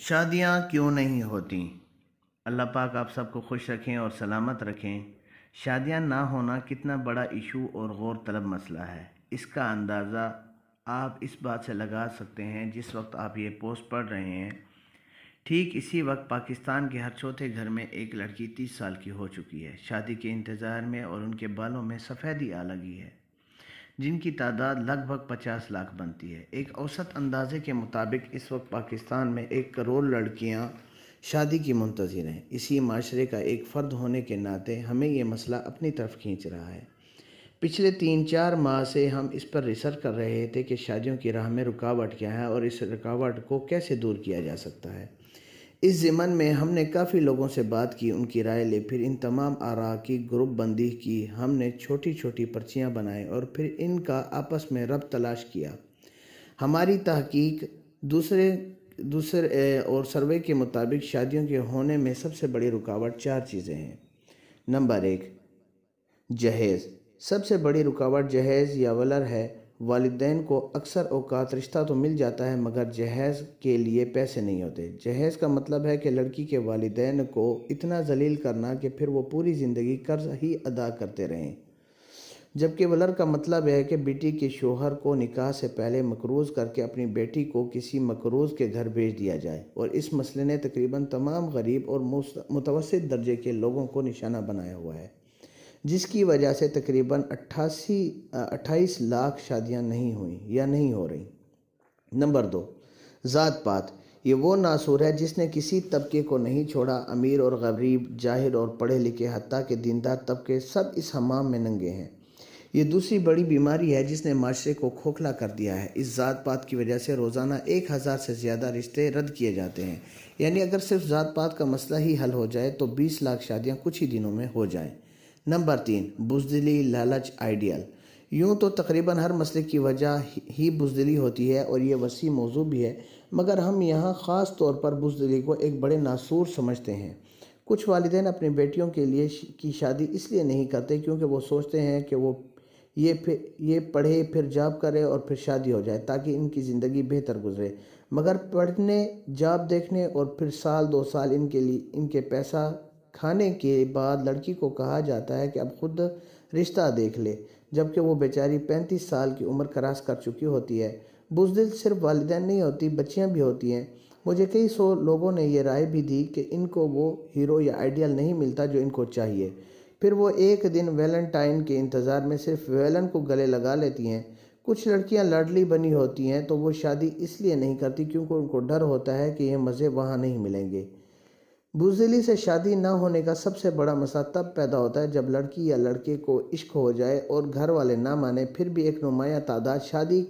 शादियाँ क्यों नहीं होती अल्लाह पाक आप सबको खुश रखें और सलामत रखें शादियाँ ना होना कितना बड़ा इशू और गौर तलब मसला है इसका अंदाज़ा आप इस बात से लगा सकते हैं जिस वक्त आप ये पोस्ट पढ़ रहे हैं ठीक इसी वक्त पाकिस्तान के हर चौथे घर में एक लड़की तीस साल की हो चुकी है शादी के इंतज़ार में और उनके बालों में सफ़ेदी आ लगी है जिनकी तादाद लगभग 50 लाख बनती है एक औसत अंदाजे के मुताबिक इस वक्त पाकिस्तान में एक करोड़ लड़कियां शादी की मुंतजर हैं इसी माशरे का एक फ़र्द होने के नाते हमें ये मसला अपनी तरफ खींच रहा है पिछले तीन चार माह से हम इस पर रिसर्च कर रहे थे कि शादियों की राह में रुकावट क्या है और इस रुकावट को कैसे दूर किया जा सकता है इस ज़िमन में हमने काफ़ी लोगों से बात की उनकी राय ली फिर इन तमाम आरा की ग्रुप बंदी की हमने छोटी छोटी पर्चियाँ बनाई और फिर इनका आपस में रब तलाश किया हमारी तहकीक दूसरे दूसरे और सर्वे के मुताबिक शादियों के होने में सबसे बड़ी रुकावट चार चीज़ें हैं नंबर एक जहेज़ सबसे बड़ी रुकावट जहेज़ या वलर है वालदेन को अक्सर अवकात रिश्ता तो मिल जाता है मगर जहेज़ के लिए पैसे नहीं होते जहेज़ का मतलब है कि लड़की के वालदेन को इतना जलील करना कि फिर वो पूरी ज़िंदगी कर्ज ही अदा करते रहें जबकि वलर का मतलब है कि बेटी के शोहर को निकाह से पहले मकरूज करके अपनी बेटी को किसी मकरूज के घर भेज दिया जाए और इस मसले ने तकरीबन तमाम गरीब और मुतवसत दर्जे के लोगों को निशाना बनाया हुआ है जिसकी वजह से तकरीबन अट्ठासी अट्ठाईस लाख शादियां नहीं हुई या नहीं हो रही नंबर दो ज़ात पात ये वो नासूर है जिसने किसी तबके को नहीं छोड़ा अमीर और गरीब जाहिर और पढ़े लिखे हती के दीनदार तबके सब इस हमाम में नंगे हैं ये दूसरी बड़ी बीमारी है जिसने माशरे को खोखला कर दिया है इस ज़ात पात की वजह से रोज़ाना एक हज़ार से ज़्यादा रिश्ते रद्द किए जाते हैं यानी अगर सिर्फ ज़ात पात का मसला ही हल हो जाए तो बीस लाख शादियाँ कुछ ही दिनों में हो जाएँ नंबर तीन बुजदिली लालच आइडियल यूँ तो तकरीबन हर मसले की वजह ही बुजदिली होती है और ये वसी मौजू भी है मगर हम यहाँ ख़ास तौर पर बुजदिली को एक बड़े नासूर समझते हैं कुछ वालदेन अपनी बेटियों के लिए की शादी इसलिए नहीं करते क्योंकि वो सोचते हैं कि वो ये फिर ये पढ़े फिर जॉब करे और फिर शादी हो जाए ताकि इनकी ज़िंदगी बेहतर गुजरे मगर पढ़ने जॉब देखने और फिर साल दो साल इनके लिए इनके पैसा खाने के बाद लड़की को कहा जाता है कि अब खुद रिश्ता देख ले जबकि वो बेचारी पैंतीस साल की उम्र क्रॉस कर चुकी होती है बुजदिल सिर्फ वालदे नहीं होती बच्चियाँ भी होती हैं मुझे कई सौ लोगों ने यह राय भी दी कि इनको वो हीरो या आइडियल नहीं मिलता जो इनको चाहिए फिर वो एक दिन वैलेंटाइन के इंतज़ार में सिर्फ वेलन को गले लगा लेती हैं कुछ लड़कियां लड़ली बनी होती हैं तो वो शादी इसलिए नहीं करती क्योंकि उनको डर होता है कि ये मज़े वहाँ नहीं मिलेंगे बुजदिली से शादी ना होने का सबसे बड़ा मसला तब पैदा होता है जब लड़की या लड़के को इश्क हो जाए और घर वाले ना माने फिर भी एक नुमाया तादाद शादी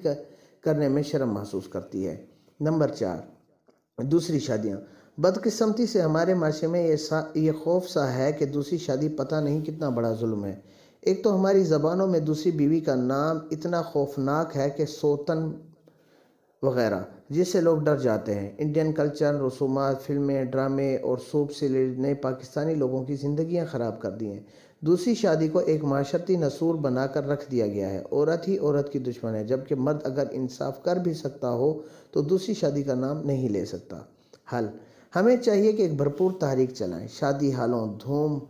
करने में शर्म महसूस करती है नंबर चार दूसरी शादियाँ बदकस्मती से हमारे माशरे में ये ये खौफ सा है कि दूसरी शादी पता नहीं कितना बड़ा जुल्म है एक तो हमारी ज़बानों में दूसरी बीवी का नाम इतना खौफनाक है कि सोतन वगैरह जिससे लोग डर जाते हैं इंडियन कल्चर रसूमात फिल्में ड्रामे और सोप से ने पाकिस्तानी लोगों की ज़िंदगियां ख़राब कर दी हैं दूसरी शादी को एक माशर्ती नसूर बनाकर रख दिया गया है औरत ही औरत की दुश्मन है जबकि मर्द अगर इंसाफ कर भी सकता हो तो दूसरी शादी का नाम नहीं ले सकता हल हमें चाहिए कि एक भरपूर तहरीक चलाएं शादी हालों धूम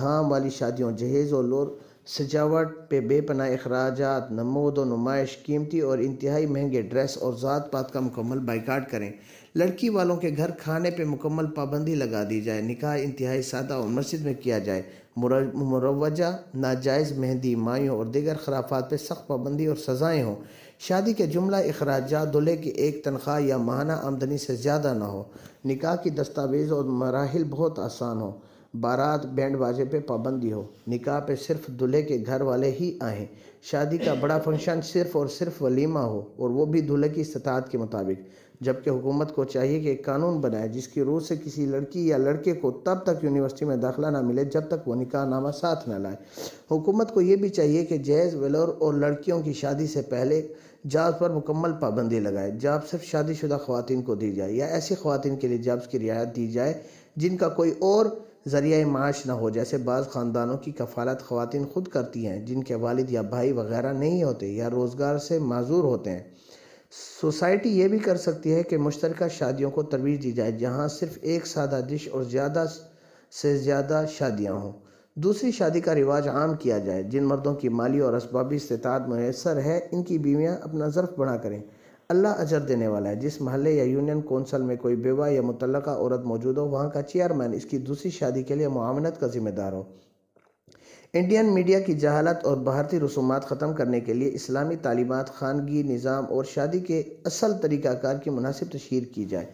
धाम वाली शादियों जहेज़ और लोर सजावट पे बेपना अखराज नमोद व नुमाइश कीमती और इंतहाई महंगे ड्रेस और ज़ात पात का मुकम्मल बाइकाट करें लड़की वालों के घर खाने पर मुकम्मल पाबंदी लगा दी जाए निकाह इंतहाई सादा और मस्जिद में किया जाए मुरवजा नाजायज़ मेहंदी मायों और दीगर खराफा पर सख्त पाबंदी और सज़ाएँ हों शादी के जुमला अखराज दुल्हे की एक तनख्वाह या माहाना आमदनी से ज़्यादा ना हो निकाह की दस्तावेज़ और मराहल बहुत आसान हों बारात बैंड बाजे पे पाबंदी हो निकाह पे सिर्फ दूल्हे के घर वाले ही आएँ शादी का बड़ा फंक्शन सिर्फ और सिर्फ वलीमा हो और वो भी दूल्हे की सतात के मुताबिक जबकि हुकूमत को चाहिए कि एक कानून बनाए जिसकी रूह से किसी लड़की या लड़के को तब तक यूनिवर्सिटी में दाखिला ना मिले जब तक वो नामा साथ ना लाए हुकूमत को ये भी चाहिए कि जैज़ वेलोर और लड़कियों की शादी से पहले जाब पर मुकम्मल पाबंदी लगाए जाब सिर्फ शादीशुदा खुवान को दी जाए या ऐसी खुवान के लिए जाब्स की रियायत दी जाए जिनका कोई और ज़रिया माश ना हो जैसे बाज़ ख़ानदानों की कफालत ख़वान खुद करती हैं जिनके वालिद या भाई वगैरह नहीं होते या रोज़गार से माजूर होते हैं सोसाइटी ये भी कर सकती है कि मुश्तर शादियों को तरवीज दी जाए जहाँ सिर्फ एक सादा डिश और ज़्यादा से ज़्यादा शादियाँ हों दूसरी शादी का रिवाज आम किया जाए जिन मर्दों की माली और इसबाबी इस्तात मैसर है इनकी बीवियाँ अपना ज़र्फ़ बढ़ा करें अल्लाह अजर देने वाला है जिस महल्ले या यूनियन कौंसल में कोई बेवा या मुतल औरत मौजूद हो वहाँ का चेयरमैन इसकी दूसरी शादी के लिए मामनत का जिम्मेदार हो इंडियन मीडिया की जहालत और भारतीय रसूमा ख़त्म करने के लिए इस्लामी तालीमत खानगी निज़ाम और शादी के असल तरीक़ाकार की मुनासिब तशहर की जाए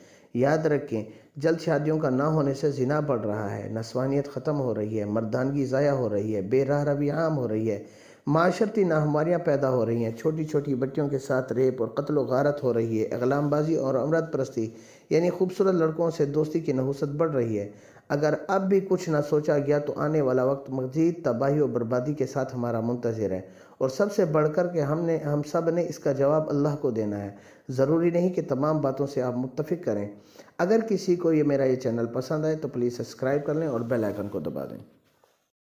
याद रखें जल्द शादियों का ना होने से जिना बढ़ रहा है नस्वानियत ख़त्म हो रही है मर्दानगी ज़ाया हो रही है बेराह रवी आम हो रही है माशरती नाहमारियाँ पैदा हो रही हैं छोटी छोटी बच्चियों के साथ रेप और कत्ल गारत हो रही है अगलामबाजी और अमरत परस्ती यानी खूबसूरत लड़कों से दोस्ती की नहूसत बढ़ रही है अगर अब भी कुछ ना सोचा गया तो आने वाला वक्त मजीद तबाही और बर्बादी के साथ हमारा मुंतजर है और सबसे बढ़ कर के हमने हम सब ने इसका जवाब अल्लाह को देना है ज़रूरी नहीं कि तमाम बातों से आप मुतफिक करें अगर किसी को ये मेरा ये चैनल पसंद आए तो प्लीज़ सब्सक्राइब कर लें और बेल आइकन को दबा दें